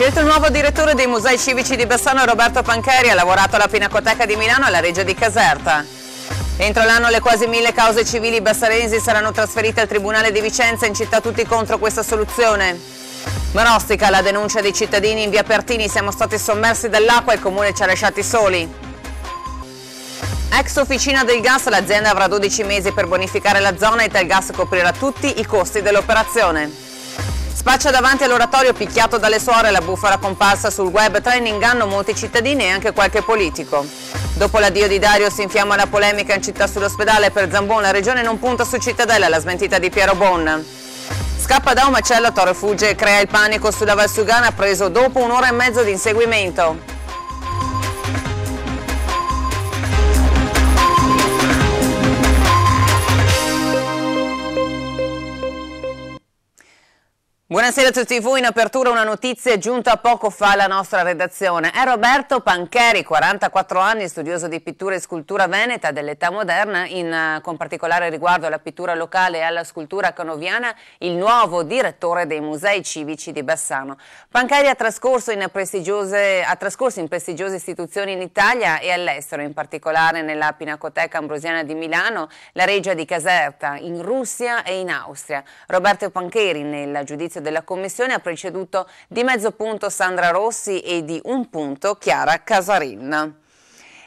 Scelto il nuovo direttore dei musei civici di Bassano, Roberto Pancheri, ha lavorato alla Pinacoteca di Milano e alla Regia di Caserta. Entro l'anno le quasi mille cause civili bassarensi saranno trasferite al Tribunale di Vicenza, in città tutti contro questa soluzione. Marostica, la denuncia dei cittadini in via Pertini, siamo stati sommersi dall'acqua e il comune ci ha lasciati soli. Ex officina del gas, l'azienda avrà 12 mesi per bonificare la zona e Telgas coprirà tutti i costi dell'operazione. Spaccia davanti all'oratorio picchiato dalle suore la bufala comparsa sul web tra in inganno molti cittadini e anche qualche politico. Dopo l'addio di Dario si infiamma la polemica in città sull'ospedale per Zambon, la regione non punta su Cittadella la smentita di Piero Bon. Scappa da un macello, Torre fugge e crea il panico sulla Valsugana preso dopo un'ora e mezzo di inseguimento. Buonasera a tutti voi, in apertura una notizia giunta poco fa alla nostra redazione. È Roberto Pancheri, 44 anni, studioso di pittura e scultura veneta dell'età moderna, in, eh, con particolare riguardo alla pittura locale e alla scultura canoviana, il nuovo direttore dei musei civici di Bassano. Pancheri ha trascorso in prestigiose, ha trascorso in prestigiose istituzioni in Italia e all'estero, in particolare nella Pinacoteca Ambrosiana di Milano, la Regia di Caserta, in Russia e in Austria. Roberto Pancheri, nel giudizio Presidente della Commissione ha preceduto di mezzo punto Sandra Rossi e di un punto Chiara Casarin.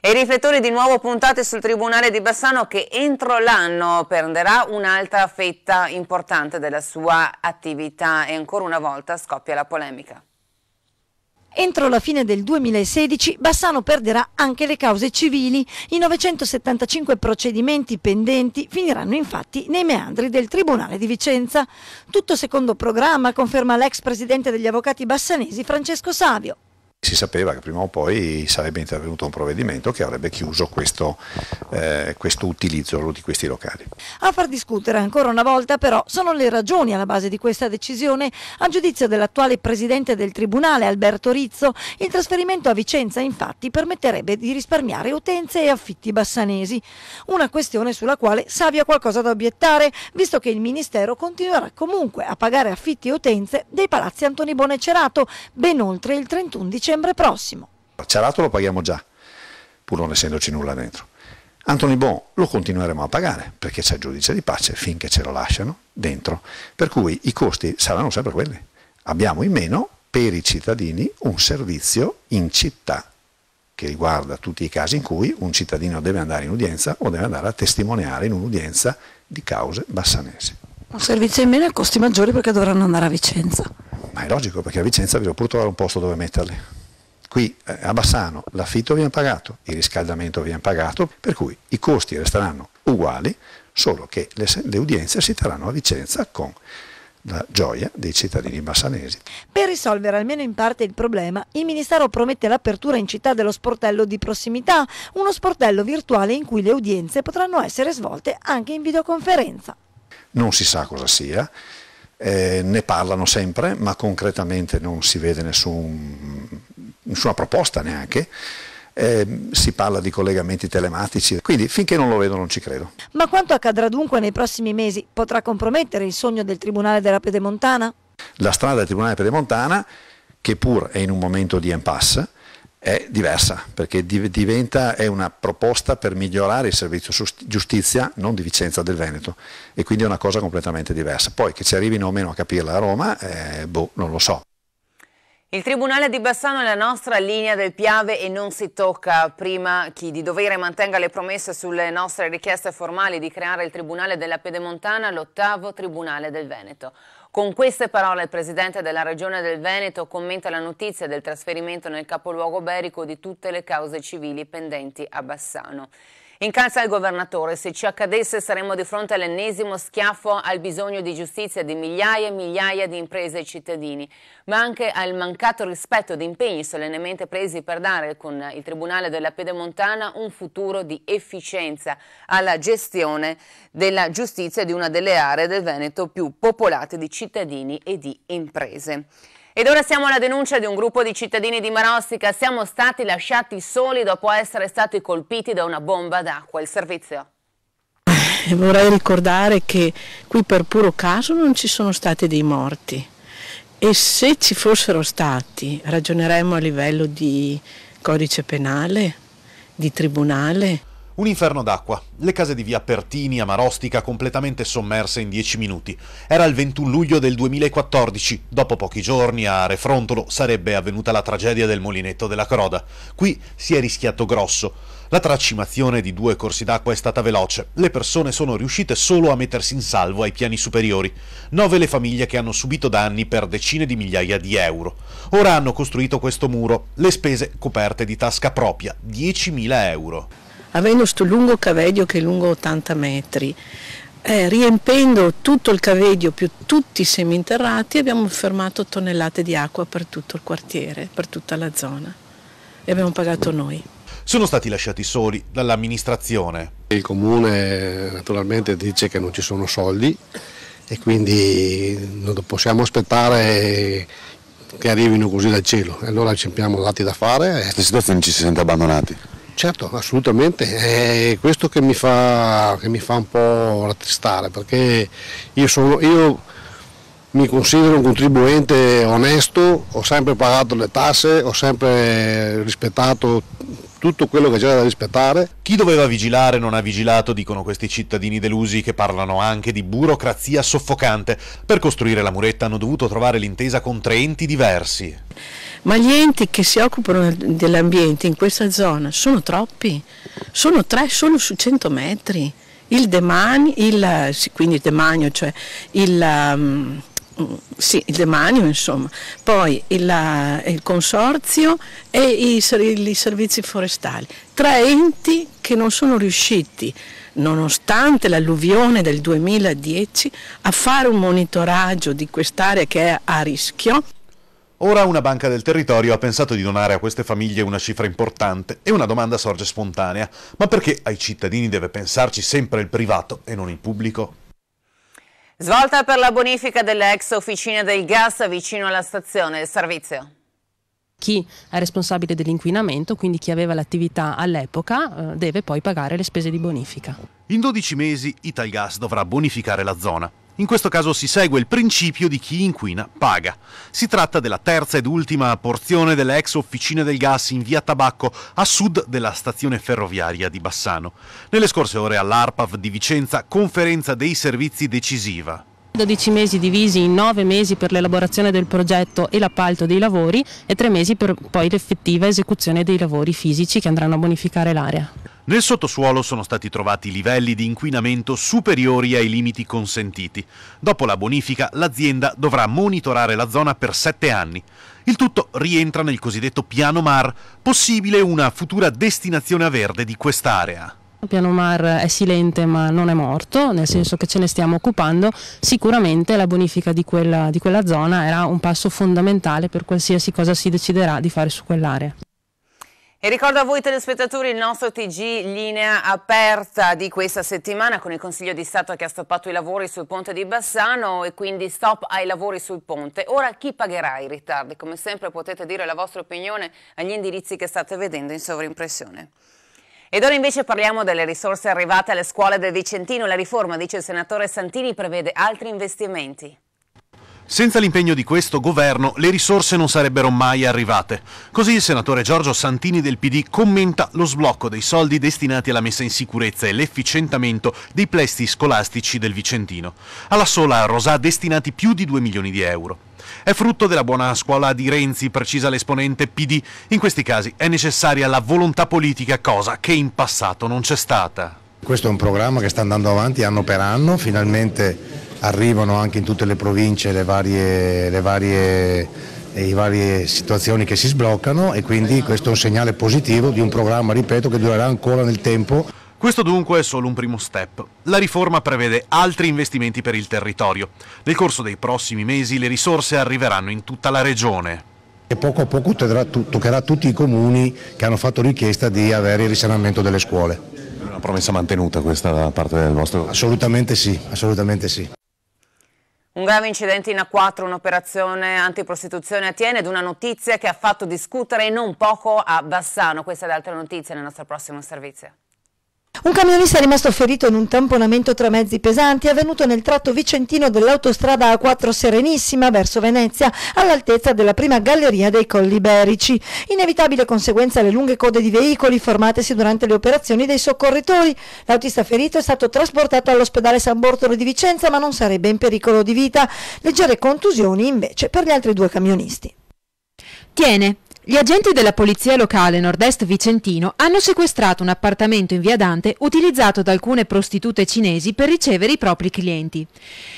E i riflettori di nuovo puntati sul Tribunale di Bassano che entro l'anno perderà un'altra fetta importante della sua attività e ancora una volta scoppia la polemica. Entro la fine del 2016 Bassano perderà anche le cause civili. I 975 procedimenti pendenti finiranno infatti nei meandri del Tribunale di Vicenza. Tutto secondo programma, conferma l'ex presidente degli avvocati bassanesi Francesco Savio si sapeva che prima o poi sarebbe intervenuto un provvedimento che avrebbe chiuso questo, eh, questo utilizzo di questi locali. A far discutere ancora una volta però sono le ragioni alla base di questa decisione. A giudizio dell'attuale presidente del Tribunale Alberto Rizzo, il trasferimento a Vicenza infatti permetterebbe di risparmiare utenze e affitti bassanesi. Una questione sulla quale Savio ha qualcosa da obiettare, visto che il Ministero continuerà comunque a pagare affitti e utenze dei palazzi Antoni Bonecerato ben oltre il 31 dicembre dicembre prossimo. Cerato lo paghiamo già, pur non essendoci nulla dentro. Anthony Bon lo continueremo a pagare perché c'è il giudice di pace finché ce lo lasciano dentro, per cui i costi saranno sempre quelli. Abbiamo in meno per i cittadini un servizio in città che riguarda tutti i casi in cui un cittadino deve andare in udienza o deve andare a testimoniare in un'udienza di cause bassanese. Un servizio in meno a costi maggiori perché dovranno andare a Vicenza. Ma è logico perché a Vicenza bisogna pur trovare un posto dove metterli. Qui eh, a Bassano l'affitto viene pagato, il riscaldamento viene pagato, per cui i costi resteranno uguali, solo che le, le udienze si terranno a Vicenza con la gioia dei cittadini bassanesi. Per risolvere almeno in parte il problema, il Ministero promette l'apertura in città dello sportello di prossimità, uno sportello virtuale in cui le udienze potranno essere svolte anche in videoconferenza. Non si sa cosa sia, eh, ne parlano sempre, ma concretamente non si vede nessun nessuna proposta neanche, eh, si parla di collegamenti telematici, quindi finché non lo vedo non ci credo. Ma quanto accadrà dunque nei prossimi mesi? Potrà compromettere il sogno del Tribunale della Pedemontana? La strada del Tribunale della Pedemontana, che pur è in un momento di impasse, è diversa perché diventa, è una proposta per migliorare il servizio giustizia non di Vicenza del Veneto e quindi è una cosa completamente diversa. Poi che ci arrivino o meno a capirla a Roma, eh, boh, non lo so. Il Tribunale di Bassano è la nostra linea del Piave e non si tocca. Prima chi di dovere mantenga le promesse sulle nostre richieste formali di creare il Tribunale della Pedemontana, l'ottavo Tribunale del Veneto. Con queste parole il Presidente della Regione del Veneto commenta la notizia del trasferimento nel capoluogo berico di tutte le cause civili pendenti a Bassano. Incalza il governatore, se ci accadesse saremmo di fronte all'ennesimo schiaffo al bisogno di giustizia di migliaia e migliaia di imprese e cittadini, ma anche al mancato rispetto di impegni solennemente presi per dare con il Tribunale della Piedemontana un futuro di efficienza alla gestione della giustizia di una delle aree del Veneto più popolate di cittadini e di imprese. Ed ora siamo alla denuncia di un gruppo di cittadini di Marostica. Siamo stati lasciati soli dopo essere stati colpiti da una bomba d'acqua. Il servizio. Eh, vorrei ricordare che qui per puro caso non ci sono stati dei morti e se ci fossero stati ragioneremmo a livello di codice penale, di tribunale. Un inferno d'acqua. Le case di via Pertini a Marostica completamente sommerse in 10 minuti. Era il 21 luglio del 2014. Dopo pochi giorni a Refrontolo sarebbe avvenuta la tragedia del molinetto della Croda. Qui si è rischiato grosso. La tracimazione di due corsi d'acqua è stata veloce. Le persone sono riuscite solo a mettersi in salvo ai piani superiori. Nove le famiglie che hanno subito danni per decine di migliaia di euro. Ora hanno costruito questo muro. Le spese coperte di tasca propria. 10.000 euro avendo questo lungo cavedio che è lungo 80 metri, eh, riempendo tutto il cavedio più tutti i seminterrati abbiamo fermato tonnellate di acqua per tutto il quartiere, per tutta la zona e abbiamo pagato noi. Sono stati lasciati soli dall'amministrazione. Il comune naturalmente dice che non ci sono soldi e quindi non possiamo aspettare che arrivino così dal cielo. Allora ci abbiamo dati da fare. Questa situazione ci si sente abbandonati. Certo, assolutamente, è questo che mi fa, che mi fa un po' rattristare perché io, sono, io, mi considero un contribuente onesto, ho sempre pagato le tasse, ho sempre rispettato tutto quello che c'era da rispettare. Chi doveva vigilare non ha vigilato, dicono questi cittadini delusi che parlano anche di burocrazia soffocante. Per costruire la muretta hanno dovuto trovare l'intesa con tre enti diversi. Ma gli enti che si occupano dell'ambiente in questa zona sono troppi, sono tre solo su 100 metri. Il demanio, il, quindi il demanio, cioè il... Um, sì, il demanio insomma, poi il, il consorzio e i, i, servizi forestali, tre enti che non sono riusciti, nonostante l'alluvione del 2010, a fare un monitoraggio di quest'area che è a rischio. Ora una banca del territorio ha pensato di donare a queste famiglie una cifra importante e una domanda sorge spontanea, ma perché ai cittadini deve pensarci sempre il privato e non il pubblico? Svolta per la bonifica delle ex officine del gas vicino alla stazione del servizio. Chi è responsabile dell'inquinamento, quindi chi aveva l'attività all'epoca, eh, deve poi pagare le spese di bonifica. In 12 mesi Italgas dovrà bonificare la zona. In questo caso si segue il principio di chi inquina paga. Si tratta della terza ed ultima porzione delle ex officine del gas in via Tabacco a sud della stazione ferroviaria di Bassano. Nelle scorse ore all'ARPAV di Vicenza conferenza dei servizi decisiva 12 mesi divisi in 9 mesi per l'elaborazione del progetto e l'appalto dei lavori e 3 mesi per poi l'effettiva esecuzione dei lavori fisici che andranno a bonificare l'area. Nel sottosuolo sono stati trovati livelli di inquinamento superiori ai limiti consentiti. Dopo la bonifica l'azienda dovrà monitorare la zona per 7 anni. Il tutto rientra nel cosiddetto piano MAR, possibile una futura destinazione a verde di quest'area. Piano Mar è silente ma non è morto, nel senso che ce ne stiamo occupando, sicuramente la bonifica di quella, di quella zona era un passo fondamentale per qualsiasi cosa si deciderà di fare su quell'area. E ricordo a voi telespettatori il nostro TG linea aperta di questa settimana con il Consiglio di Stato che ha stoppato i lavori sul ponte di Bassano e quindi stop ai lavori sul ponte. Ora chi pagherà i ritardi? Come sempre potete dire la vostra opinione agli indirizzi che state vedendo in sovrimpressione. Ed ora invece parliamo delle risorse arrivate alle scuole del Vicentino. La riforma, dice il senatore Santini, prevede altri investimenti. Senza l'impegno di questo governo le risorse non sarebbero mai arrivate. Così il senatore Giorgio Santini del PD commenta lo sblocco dei soldi destinati alla messa in sicurezza e l'efficientamento dei plessi scolastici del Vicentino. Alla sola Rosà destinati più di 2 milioni di euro. È frutto della buona scuola di Renzi, precisa l'esponente PD. In questi casi è necessaria la volontà politica, cosa che in passato non c'è stata. Questo è un programma che sta andando avanti anno per anno, finalmente arrivano anche in tutte le province le varie, le varie le varie situazioni che si sbloccano e quindi questo è un segnale positivo di un programma, ripeto, che durerà ancora nel tempo. Questo dunque è solo un primo step. La riforma prevede altri investimenti per il territorio. Nel corso dei prossimi mesi le risorse arriveranno in tutta la regione. E poco a poco toccherà a tutti i comuni che hanno fatto richiesta di avere il risanamento delle scuole. È una promessa mantenuta questa da parte del vostro? Assolutamente sì, assolutamente sì. Un grave incidente in A4, un'operazione antiprostituzione attiene ad una notizia che ha fatto discutere non poco a Bassano. Questa ed altre notizie nel nostro prossimo servizio. Un camionista è rimasto ferito in un tamponamento tra mezzi pesanti avvenuto nel tratto vicentino dell'autostrada A4 Serenissima verso Venezia all'altezza della prima galleria dei Colli Berici. Inevitabile conseguenza le lunghe code di veicoli formatesi durante le operazioni dei soccorritori. L'autista ferito è stato trasportato all'ospedale San Bortolo di Vicenza ma non sarebbe in pericolo di vita. Leggere contusioni invece per gli altri due camionisti. Tiene, gli agenti della polizia locale nord-est vicentino hanno sequestrato un appartamento in via Dante utilizzato da alcune prostitute cinesi per ricevere i propri clienti.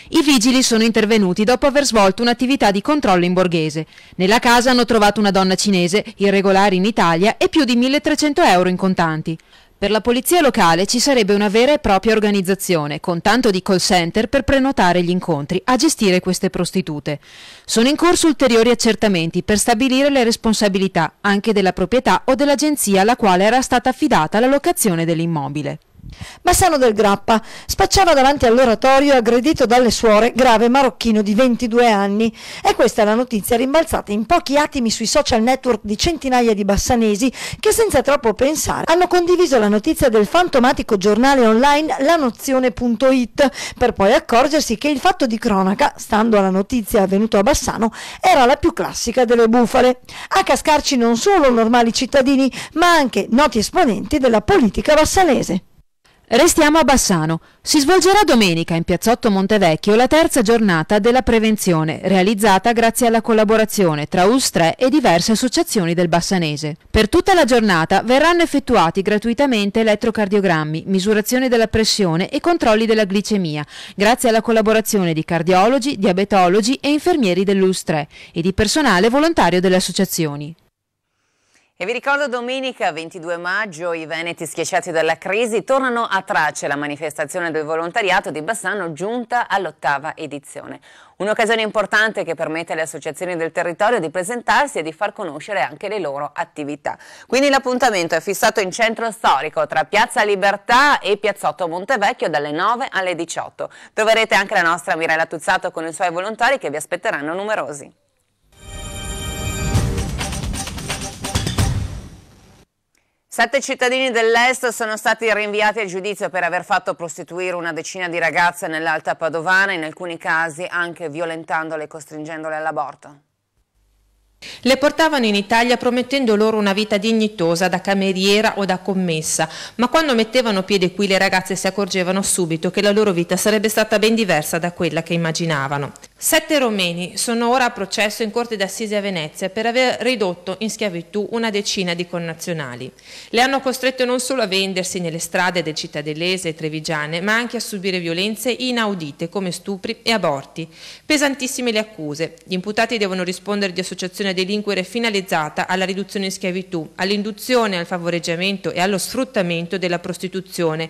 I vigili sono intervenuti dopo aver svolto un'attività di controllo in borghese. Nella casa hanno trovato una donna cinese, irregolare in Italia, e più di 1300 euro in contanti. Per la polizia locale ci sarebbe una vera e propria organizzazione, con tanto di call center per prenotare gli incontri, a gestire queste prostitute. Sono in corso ulteriori accertamenti per stabilire le responsabilità anche della proprietà o dell'agenzia alla quale era stata affidata la locazione dell'immobile. Bassano del Grappa spacciava davanti all'oratorio aggredito dalle suore grave marocchino di 22 anni e questa è la notizia rimbalzata in pochi attimi sui social network di centinaia di bassanesi che senza troppo pensare hanno condiviso la notizia del fantomatico giornale online lanozione.it per poi accorgersi che il fatto di cronaca, stando alla notizia avvenuto a Bassano, era la più classica delle bufale. A cascarci non solo normali cittadini ma anche noti esponenti della politica bassanese. Restiamo a Bassano. Si svolgerà domenica in Piazzotto Montevecchio la terza giornata della prevenzione, realizzata grazie alla collaborazione tra US3 e diverse associazioni del Bassanese. Per tutta la giornata verranno effettuati gratuitamente elettrocardiogrammi, misurazione della pressione e controlli della glicemia, grazie alla collaborazione di cardiologi, diabetologi e infermieri dell'US3 e di personale volontario delle associazioni. E vi ricordo domenica 22 maggio i veneti schiacciati dalla crisi tornano a tracce la manifestazione del volontariato di Bassano giunta all'ottava edizione. Un'occasione importante che permette alle associazioni del territorio di presentarsi e di far conoscere anche le loro attività. Quindi l'appuntamento è fissato in centro storico tra Piazza Libertà e Piazzotto Montevecchio dalle 9 alle 18. Troverete anche la nostra Mirella Tuzzato con i suoi volontari che vi aspetteranno numerosi. Sette cittadini dell'Est sono stati rinviati a giudizio per aver fatto prostituire una decina di ragazze nell'Alta Padovana, in alcuni casi anche violentandole e costringendole all'aborto. Le portavano in Italia promettendo loro una vita dignitosa da cameriera o da commessa, ma quando mettevano piede qui le ragazze si accorgevano subito che la loro vita sarebbe stata ben diversa da quella che immaginavano. Sette romeni sono ora a processo in Corte d'Assise a Venezia per aver ridotto in schiavitù una decina di connazionali. Le hanno costretto non solo a vendersi nelle strade del cittadellese e trevigiane, ma anche a subire violenze inaudite come stupri e aborti. Pesantissime le accuse. Gli imputati devono rispondere di associazione a delinquere finalizzata alla riduzione in schiavitù, all'induzione, al favoreggiamento e allo sfruttamento della prostituzione,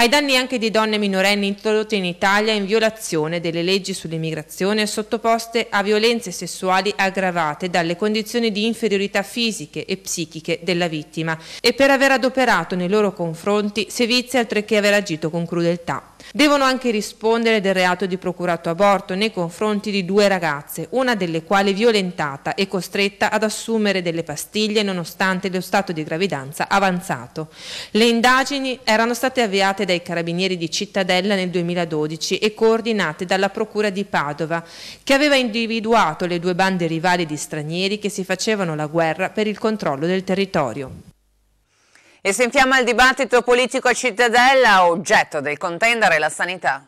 ai danni anche di donne minorenni introdotte in Italia in violazione delle leggi sull'immigrazione sottoposte a violenze sessuali aggravate dalle condizioni di inferiorità fisiche e psichiche della vittima e per aver adoperato nei loro confronti sevizie oltre che aver agito con crudeltà. Devono anche rispondere del reato di procurato aborto nei confronti di due ragazze, una delle quali violentata e costretta ad assumere delle pastiglie nonostante lo stato di gravidanza avanzato. Le indagini erano state avviate dai carabinieri di Cittadella nel 2012 e coordinate dalla Procura di Padova, che aveva individuato le due bande rivali di stranieri che si facevano la guerra per il controllo del territorio. E sentiamo il dibattito politico a Cittadella, oggetto del contendere la sanità.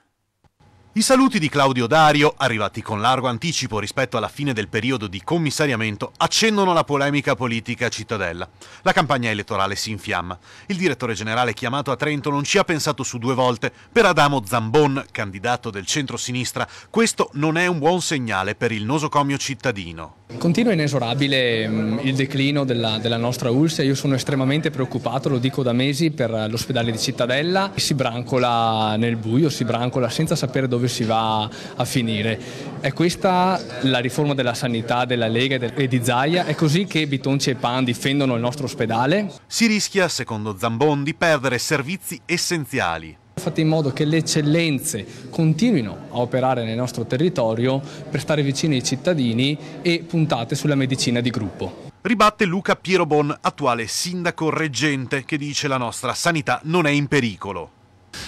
I saluti di Claudio Dario, arrivati con largo anticipo rispetto alla fine del periodo di commissariamento, accendono la polemica politica a Cittadella. La campagna elettorale si infiamma. Il direttore generale chiamato a Trento non ci ha pensato su due volte. Per Adamo Zambon, candidato del centro-sinistra, questo non è un buon segnale per il nosocomio cittadino. Continua inesorabile mm, il declino della, della nostra Ulsa, io sono estremamente preoccupato, lo dico da mesi, per l'ospedale di Cittadella. Si brancola nel buio, si brancola senza sapere dove dove si va a finire. È questa la riforma della sanità della Lega e di Zaia? È così che Bitonci e Pan difendono il nostro ospedale? Si rischia, secondo Zambon, di perdere servizi essenziali fate in modo che le eccellenze continuino a operare nel nostro territorio per stare vicini ai cittadini e puntate sulla medicina di gruppo. Ribatte Luca Pierobon, attuale sindaco reggente, che dice la nostra sanità non è in pericolo.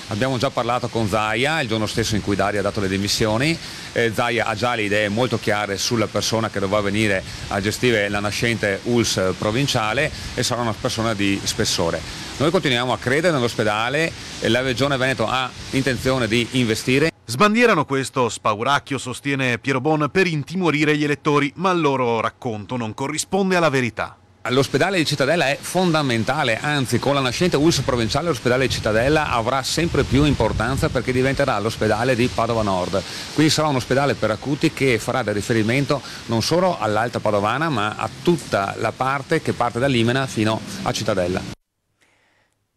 Abbiamo già parlato con Zaia il giorno stesso in cui Daria ha dato le dimissioni. Eh, Zaia ha già le idee molto chiare sulla persona che dovrà venire a gestire la nascente ULS provinciale e sarà una persona di spessore. Noi continuiamo a credere nell'ospedale e la Regione Veneto ha intenzione di investire. Sbandierano questo spauracchio, sostiene Piero Bon, per intimorire gli elettori, ma il loro racconto non corrisponde alla verità. L'ospedale di Cittadella è fondamentale, anzi con la nascente ULS provinciale l'ospedale di Cittadella avrà sempre più importanza perché diventerà l'ospedale di Padova Nord. Quindi sarà un ospedale per acuti che farà da riferimento non solo all'Alta Padovana ma a tutta la parte che parte da Limena fino a Cittadella.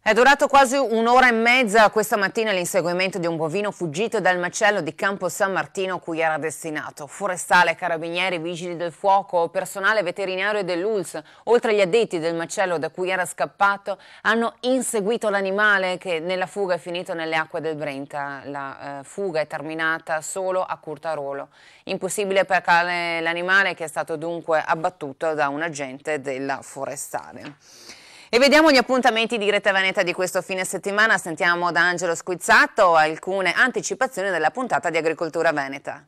È durato quasi un'ora e mezza questa mattina l'inseguimento di un bovino fuggito dal macello di Campo San Martino cui era destinato. Forestale, carabinieri, vigili del fuoco, personale veterinario dell'ULS, oltre agli addetti del macello da cui era scappato, hanno inseguito l'animale che nella fuga è finito nelle acque del Brenta. La eh, fuga è terminata solo a Curtarolo. Impossibile perché l'animale che è stato dunque abbattuto da un agente della forestale. E vediamo gli appuntamenti di Greta Veneta di questo fine settimana. Sentiamo da Angelo Squizzatto alcune anticipazioni della puntata di Agricoltura Veneta.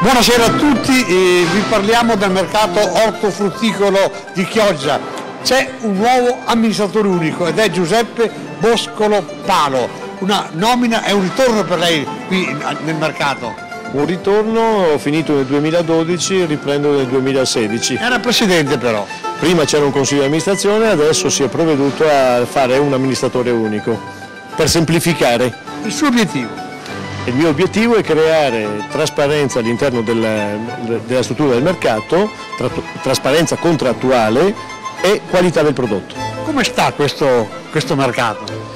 Buonasera a tutti, vi parliamo del mercato ortofrutticolo di Chioggia. C'è un nuovo amministratore unico ed è Giuseppe Boscolo Palo. Una nomina e un ritorno per lei qui nel mercato. Un ritorno ho finito nel 2012, riprendo nel 2016. Era presidente però. Prima c'era un consiglio di amministrazione, adesso si è provveduto a fare un amministratore unico, per semplificare. Il suo obiettivo? Il mio obiettivo è creare trasparenza all'interno della, della, struttura del mercato, tra, trasparenza contrattuale e qualità del prodotto. Come sta questo, questo mercato?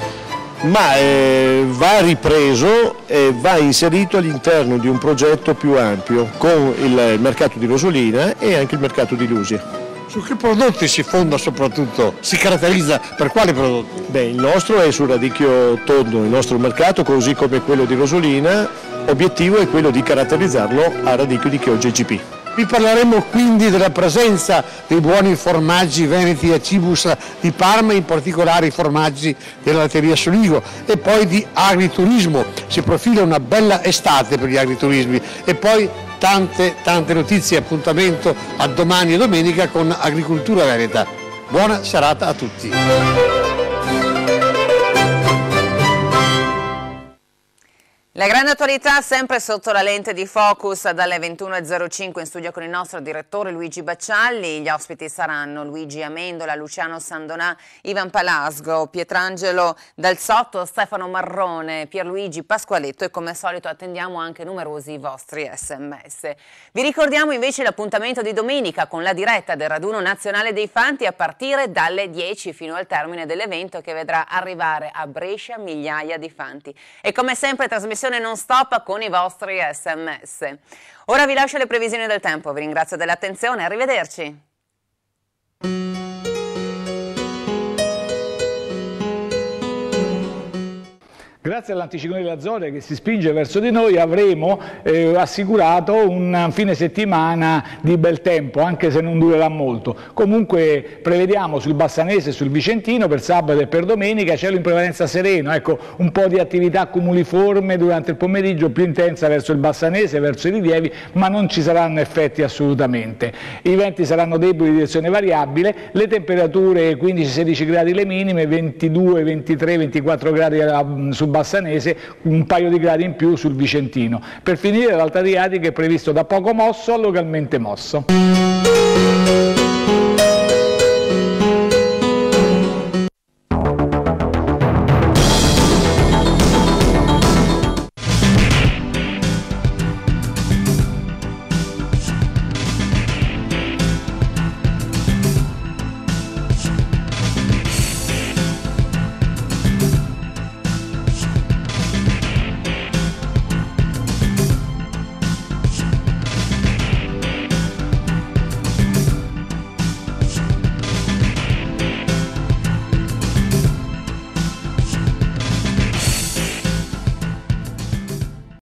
ma eh, va ripreso e va inserito all'interno di un progetto più ampio con il mercato di Rosolina e anche il mercato di Lusia. Su che prodotti si fonda soprattutto? Si caratterizza per quali prodotti? Beh, il nostro è sul radicchio tondo, il nostro mercato, così come quello di Rosolina, obiettivo è quello di caratterizzarlo a radicchio di Chioggia GP. Vi parleremo quindi della presenza dei buoni formaggi veneti a Cibus di Parma, in particolare i formaggi della Latteria Soligo e poi di agriturismo. Si profila una bella estate per gli agriturismi e poi tante tante notizie, appuntamento a domani e domenica con Agricoltura Veneta. Buona serata a tutti. La grande attualità sempre sotto la lente di Focus dalle 21.05 in studio con il nostro direttore Luigi Baccialli. Gli ospiti saranno Luigi Amendola, Luciano Sandonà, Ivan Palasgo, Pietrangelo Dal Sotto, Stefano Marrone, Pierluigi Pasqualetto e come al solito attendiamo anche numerosi vostri sms. Vi ricordiamo invece l'appuntamento di domenica con la diretta del Raduno Nazionale dei Fanti a partire dalle 10 fino al termine dell'evento che vedrà arrivare a Brescia migliaia di fanti. E come sempre trasmissione trasmissione non stop con i vostri sms. Ora vi lascio le previsioni del tempo, vi ringrazio dell'attenzione, arrivederci. Grazie all'anticiclone della Azzorre che si spinge verso di noi avremo eh, assicurato un fine settimana di bel tempo, anche se non durerà molto. Comunque prevediamo sul Bassanese e sul Vicentino per sabato e per domenica cielo in prevalenza sereno, ecco, un po' di attività cumuliforme durante il pomeriggio, più intensa verso il Bassanese, verso i rilievi, ma non ci saranno effetti assolutamente. I venti saranno deboli di direzione variabile, le temperature 15-16 gradi le minime, 22, 23, 24 gradi eh, sul Bassanese, un paio di gradi in più sul Vicentino. Per finire l'Alta Adriatica è previsto da poco mosso a localmente mosso.